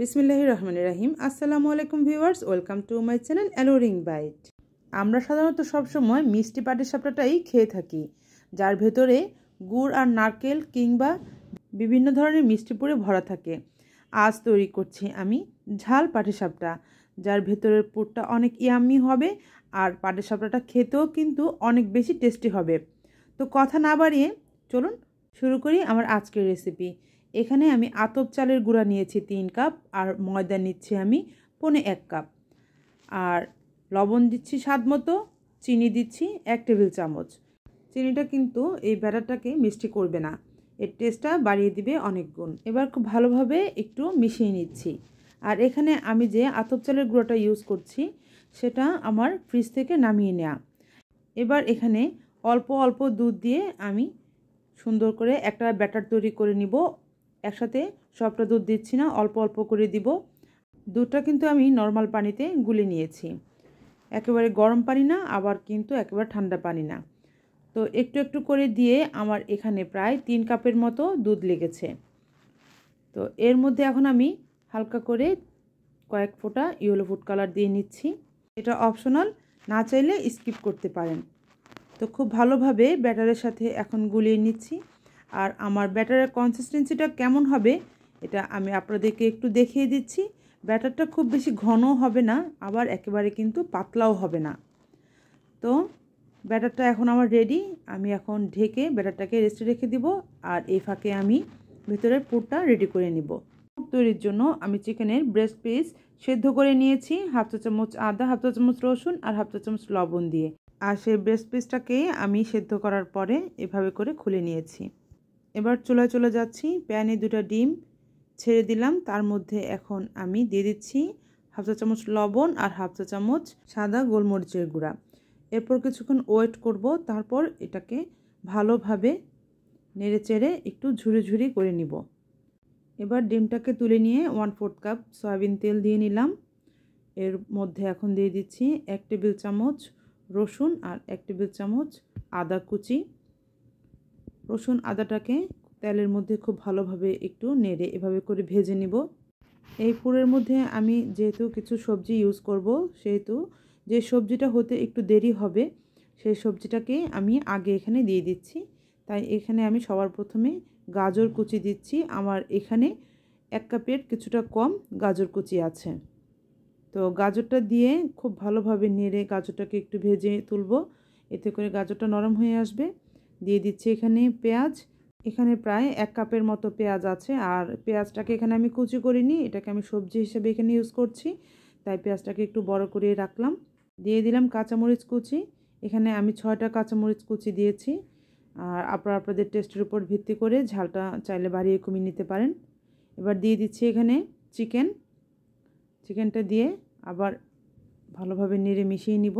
বিসমিল্লাহ রহমান রাহিম আসসালামু আলাইকুম viewers welcome to my channel alluring bite আমরা সাধারণত সবসময় মিষ্টি পাটের সাপটাটাই খেয়ে থাকি যার ভেতরে গুড় আর নারকেল কিংবা বিভিন্ন ধরনের মিষ্টি পুরে ভরা থাকে আজ তৈরি করছি আমি ঝাল পাটের সাপটা যার ভেতরের পুরটা অনেক ইয়াম্মি হবে আর পাটের সাপটাটা খেতেও কিন্তু অনেক বেশি টেস্টি হবে তো কথা না বাড়িয়ে চলুন শুরু করি আমার আজকের রেসিপি এখানে আমি আতপ চালের গুঁড়া নিয়েছি তিন কাপ আর ময়দা নিচ্ছি আমি পনে এক কাপ আর লবণ দিচ্ছি স্বাদ মতো চিনি দিচ্ছি এক টেবিল চামচ চিনিটা কিন্তু এই ব্যাটারটাকে মিষ্টি করবে না এর টেস্টটা বাড়িয়ে দিবে অনেক গুণ এবার খুব ভালোভাবে একটু মিশিয়ে নিচ্ছি আর এখানে আমি যে আতপ চালের গুঁড়োটা ইউজ করছি সেটা আমার ফ্রিজ থেকে নামিয়ে নেওয়া এবার এখানে অল্প অল্প দুধ দিয়ে আমি সুন্দর করে একটা ব্যাটার তৈরি করে নিব একসাথে সবটা দুধ দিচ্ছি না অল্প অল্প করে দিব দুধটা কিন্তু আমি নর্মাল পানিতে গুলে নিয়েছি একেবারে গরম পানি না আবার কিন্তু একেবারে ঠান্ডা পানি না তো একটু একটু করে দিয়ে আমার এখানে প্রায় তিন কাপের মতো দুধ লেগেছে তো এর মধ্যে এখন আমি হালকা করে কয়েক ফোঁটা ইয়েলো ফুড কালার দিয়ে নিচ্ছি এটা অপশনাল না চাইলে স্কিপ করতে পারেন তো খুব ভালোভাবে ব্যাটারের সাথে এখন গুলিয়ে নিচ্ছি আর আমার ব্যাটারের কনসিস্টেন্সিটা কেমন হবে এটা আমি আপনাদেরকে একটু দেখিয়ে দিচ্ছি ব্যাটারটা খুব বেশি ঘনও হবে না আবার একেবারে কিন্তু পাতলাও হবে না তো ব্যাটারটা এখন আমার রেডি আমি এখন ঢেকে ব্যাটারটাকে রেস্টে রেখে দিব আর এই ফাঁকে আমি ভেতরের পুরটা রেডি করে নিব তৈরির জন্য আমি চিকেনের ব্রেস্ট পিস সেদ্ধ করে নিয়েছি হাফ চা চামচ আদা হাফ চা চামচ রসুন আর হাফ চা চামচ লবণ দিয়ে আর সেই ব্রেস্ট পিসটাকে আমি সেদ্ধ করার পরে এভাবে করে খুলে নিয়েছি এবার চলে চলে যাচ্ছি প্যানে দুটা ডিম ছেড়ে দিলাম তার মধ্যে এখন আমি দিয়ে দিচ্ছি হাফ চা চামচ লবণ আর হাফ চা চামচ সাদা গোলমরিচের গুঁড়া এরপর কিছুক্ষণ ওয়েট করব তারপর এটাকে ভালোভাবে নেড়ে চেড়ে একটু ঝুরি ঝুরি করে নিব এবার ডিমটাকে তুলে নিয়ে ওয়ান ফোর্থ কাপ সয়াবিন তেল দিয়ে নিলাম এর মধ্যে এখন দিয়ে দিচ্ছি এক টেবিল চামচ রসুন আর এক টেবিল চামচ আদা কুচি রসুন আদাটাকে তেলের মধ্যে খুব ভালোভাবে একটু নেড়ে এভাবে করে ভেজে নিব এই পুরের মধ্যে আমি যেহেতু কিছু সবজি ইউজ করব সেহেতু যে সবজিটা হতে একটু দেরি হবে সেই সবজিটাকে আমি আগে এখানে দিয়ে দিচ্ছি তাই এখানে আমি সবার প্রথমে গাজর কুচি দিচ্ছি আমার এখানে এক কাপের কিছুটা কম গাজর কুচি আছে তো গাজরটা দিয়ে খুব ভালোভাবে নেড়ে গাজরটাকে একটু ভেজে তুলব এতে করে গাজরটা নরম হয়ে আসবে দিয়ে দিচ্ছি এখানে পেঁয়াজ এখানে প্রায় এক কাপের মতো পেঁয়াজ আছে আর পেঁয়াজটাকে এখানে আমি কুচি করিনি এটাকে আমি সবজি হিসেবে এখানে ইউজ করছি তাই পেঁয়াজটাকে একটু বড় করে রাখলাম দিয়ে দিলাম কাঁচামরিচ কুচি এখানে আমি ছয়টা কাঁচামরিচ কুচি দিয়েছি আর আপনার আপনাদের টেস্টের উপর ভিত্তি করে ঝালটা চাইলে বাড়িয়ে কমিয়ে নিতে পারেন এবার দিয়ে দিচ্ছি এখানে চিকেন চিকেনটা দিয়ে আবার ভালোভাবে নেড়ে মিশিয়ে নিব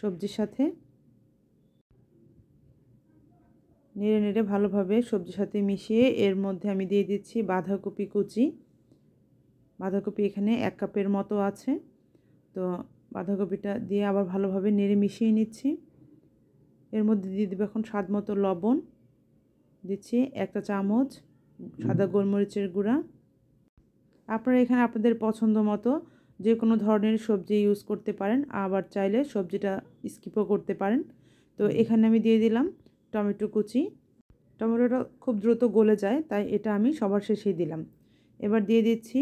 সবজির সাথে নেড়ে নেড়ে ভালোভাবে সবজির সাথে মিশিয়ে এর মধ্যে আমি দিয়ে দিচ্ছি বাঁধাকপি কুচি বাঁধাকপি এখানে এক কাপের মতো আছে তো বাঁধাকপিটা দিয়ে আবার ভালোভাবে নেড়ে মিশিয়ে নিচ্ছি এর মধ্যে দিয়ে দেবো এখন স্বাদ মতো লবণ দিচ্ছি একটা চামচ সাদা গোলমরিচের গুঁড়া আপনারা এখানে আপনাদের পছন্দ মতো যে কোনো ধরনের সবজি ইউজ করতে পারেন আবার চাইলে সবজিটা স্কিপও করতে পারেন তো এখানে আমি দিয়ে দিলাম টমেটো কুচি টমেটোটা খুব দ্রুত গলে যায় তাই এটা আমি সবার শেষেই দিলাম এবার দিয়ে দিচ্ছি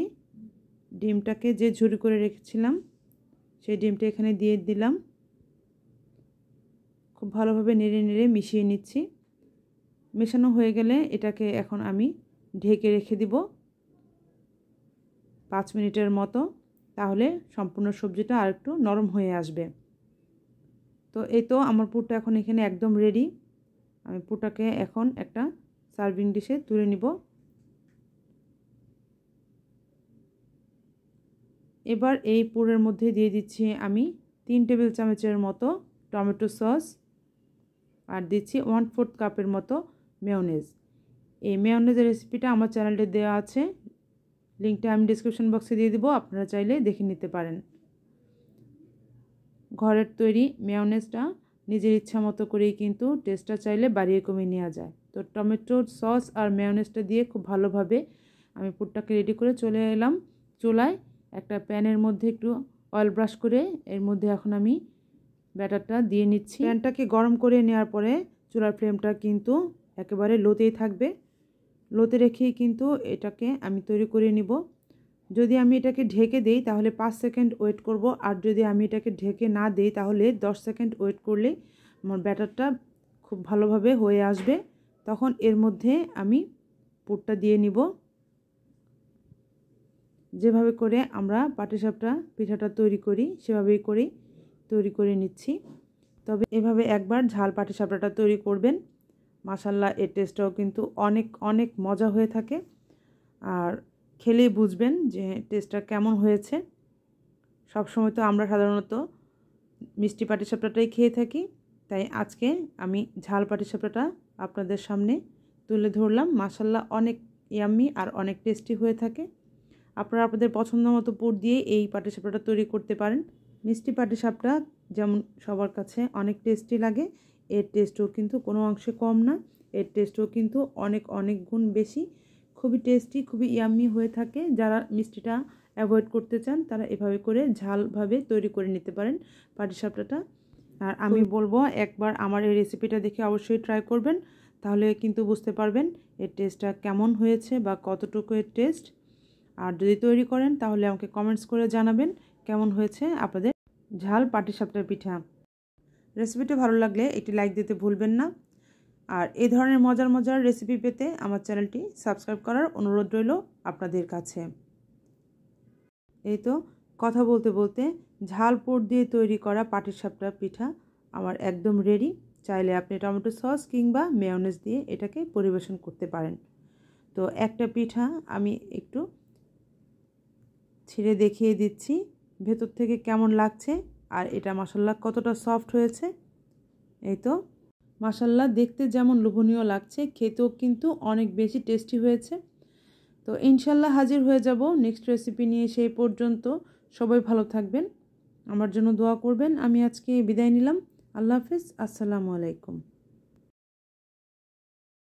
ডিমটাকে যে ঝুরি করে রেখেছিলাম সেই ডিমটা এখানে দিয়ে দিলাম খুব ভালোভাবে নেড়ে নেড়ে মিশিয়ে নিচ্ছি মেশানো হয়ে গেলে এটাকে এখন আমি ঢেকে রেখে দিব পাঁচ মিনিটের মতো তাহলে সম্পূর্ণ সবজিটা আর একটু নরম হয়ে আসবে তো এই তো আমার পুরটা এখন এখানে একদম রেডি আমি পুটাকে এখন একটা সার্ভিং ডিশে তুলে নিব এবার এই পুরের মধ্যে দিয়ে দিচ্ছি আমি তিন টেবিল চামচের মতো টমেটো সস আর দিচ্ছি ওয়ান ফোর্থ কাপের মতো মেয়নেজ এই মেয়নেজের রেসিপিটা আমার চ্যানেলে দেওয়া আছে লিঙ্কটা আমি ডিসক্রিপশন বক্সে দিয়ে দিব আপনারা চাইলে দেখে নিতে পারেন ঘরের তৈরি মেয়নেজটা নিজের ইচ্ছা মতো করেই কিন্তু টেস্টটা চাইলে বাড়িয়ে কমিয়ে নেওয়া যায় তো টমেটো সস আর মেয়নেসটা দিয়ে খুব ভালোভাবে আমি পুরটাকে রেডি করে চলে এলাম চুলায় একটা প্যানের মধ্যে একটু অয়েল ব্রাশ করে এর মধ্যে এখন আমি ব্যাটারটা দিয়ে নিচ্ছি প্যানটাকে গরম করে নেওয়ার পরে চুলার ফ্লেমটা কিন্তু একেবারে লোতেই থাকবে লোতে রেখেই কিন্তু এটাকে আমি তৈরি করে নিব যদি আমি এটাকে ঢেকে দেই তাহলে পাঁচ সেকেন্ড ওয়েট করব আর যদি আমি এটাকে ঢেকে না দেই তাহলে দশ সেকেন্ড ওয়েট করলে আমার ব্যাটারটা খুব ভালোভাবে হয়ে আসবে তখন এর মধ্যে আমি পুরটা দিয়ে নিব যেভাবে করে আমরা পাটিসাপটা পিঠাটা তৈরি করি সেভাবেই করেই তৈরি করে নিচ্ছি তবে এভাবে একবার ঝাল পাটিসাপটাটা তৈরি করবেন মাসাল্লা এর টেস্টটাও কিন্তু অনেক অনেক মজা হয়ে থাকে আর খেলেই বুঝবেন যে টেস্টটা কেমন হয়েছে সবসময় তো আমরা সাধারণত মিষ্টি পাটিসাপটাটাই খেয়ে থাকি তাই আজকে আমি ঝাল পাটিসাপটাটা আপনাদের সামনে তুলে ধরলাম মাসাল্লা অনেক ইয়াম্মি আর অনেক টেস্টি হয়ে থাকে আপনারা আপনাদের পছন্দ মতো পুর দিয়ে এই সাপটাটা তৈরি করতে পারেন মিষ্টি পাটিসাপটা যেমন সবার কাছে অনেক টেস্টি লাগে এর টেস্টও কিন্তু কোনো অংশে কম না এর টেস্টও কিন্তু অনেক অনেক গুণ বেশি খুবই টেস্টি খুবই ইয়াম্মি হয়ে থাকে যারা মিষ্টিটা অ্যাভয়েড করতে চান তারা এভাবে করে ঝালভাবে তৈরি করে নিতে পারেন পাটিসাপটাটা আর আমি বলবো একবার আমার এই রেসিপিটা দেখে অবশ্যই ট্রাই করবেন তাহলে কিন্তু বুঝতে পারবেন এর টেস্টটা কেমন হয়েছে বা কতটুকু এর টেস্ট আর যদি তৈরি করেন তাহলে আমাকে কমেন্টস করে জানাবেন কেমন হয়েছে আপনাদের ঝাল পাটিসাপটার পিঠা রেসিপিটা ভালো লাগলে একটি লাইক দিতে ভুলবেন না আর এ ধরনের মজার মজার রেসিপি পেতে আমার চ্যানেলটি সাবস্ক্রাইব করার অনুরোধ রইল আপনাদের কাছে এই তো কথা বলতে বলতে ঝাল পোট দিয়ে তৈরি করা পাটির সাপটা পিঠা আমার একদম রেডি চাইলে আপনি টমেটো সস কিংবা মেয়নেজ দিয়ে এটাকে পরিবেশন করতে পারেন তো একটা পিঠা আমি একটু ছিঁড়ে দেখিয়ে দিচ্ছি ভেতর থেকে কেমন লাগছে আর এটা মশলা কতটা সফট হয়েছে এই তো মাসাল্লা দেখতে যেমন লোভনীয় লাগছে খেতেও কিন্তু অনেক বেশি টেস্টি হয়েছে তো ইনশাল্লাহ হাজির হয়ে যাব নেক্সট রেসিপি নিয়ে সেই পর্যন্ত সবাই ভালো থাকবেন আমার জন্য দোয়া করবেন আমি আজকে বিদায় নিলাম আল্লাহ হাফিজ আসসালামু আলাইকুম